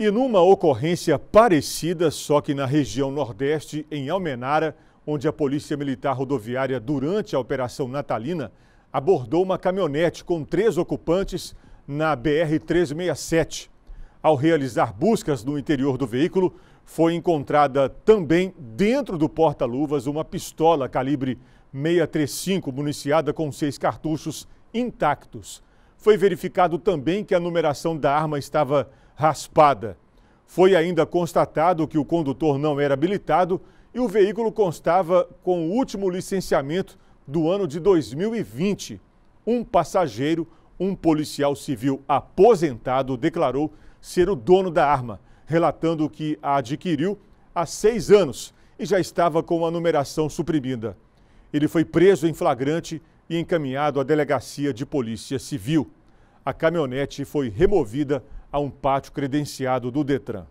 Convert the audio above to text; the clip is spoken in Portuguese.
E numa ocorrência parecida, só que na região Nordeste, em Almenara, onde a Polícia Militar Rodoviária, durante a Operação Natalina, abordou uma caminhonete com três ocupantes na BR-367. Ao realizar buscas no interior do veículo, foi encontrada também dentro do porta-luvas uma pistola calibre 635, municiada com seis cartuchos intactos. Foi verificado também que a numeração da arma estava raspada. Foi ainda constatado que o condutor não era habilitado e o veículo constava com o último licenciamento do ano de 2020. Um passageiro, um policial civil aposentado, declarou ser o dono da arma, relatando que a adquiriu há seis anos e já estava com a numeração suprimida. Ele foi preso em flagrante e encaminhado à delegacia de polícia civil. A caminhonete foi removida a um pátio credenciado do Detran.